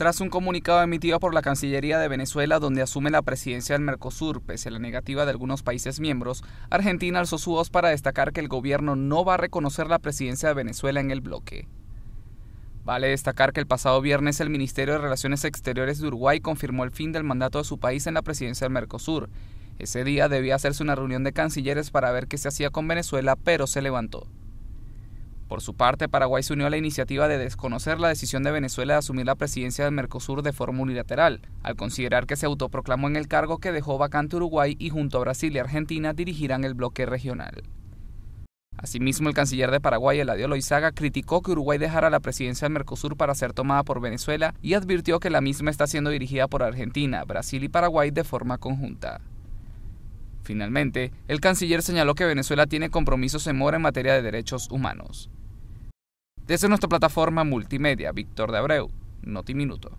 Tras un comunicado emitido por la Cancillería de Venezuela donde asume la presidencia del Mercosur, pese a la negativa de algunos países miembros, Argentina alzó su voz para destacar que el gobierno no va a reconocer la presidencia de Venezuela en el bloque. Vale destacar que el pasado viernes el Ministerio de Relaciones Exteriores de Uruguay confirmó el fin del mandato de su país en la presidencia del Mercosur. Ese día debía hacerse una reunión de cancilleres para ver qué se hacía con Venezuela, pero se levantó. Por su parte, Paraguay se unió a la iniciativa de desconocer la decisión de Venezuela de asumir la presidencia del Mercosur de forma unilateral, al considerar que se autoproclamó en el cargo que dejó vacante Uruguay y junto a Brasil y Argentina dirigirán el bloque regional. Asimismo, el canciller de Paraguay, Eladio Loizaga, criticó que Uruguay dejara la presidencia del Mercosur para ser tomada por Venezuela y advirtió que la misma está siendo dirigida por Argentina, Brasil y Paraguay de forma conjunta. Finalmente, el canciller señaló que Venezuela tiene compromisos en mora en materia de derechos humanos. Desde nuestra plataforma multimedia, Víctor de Abreu, Minuto.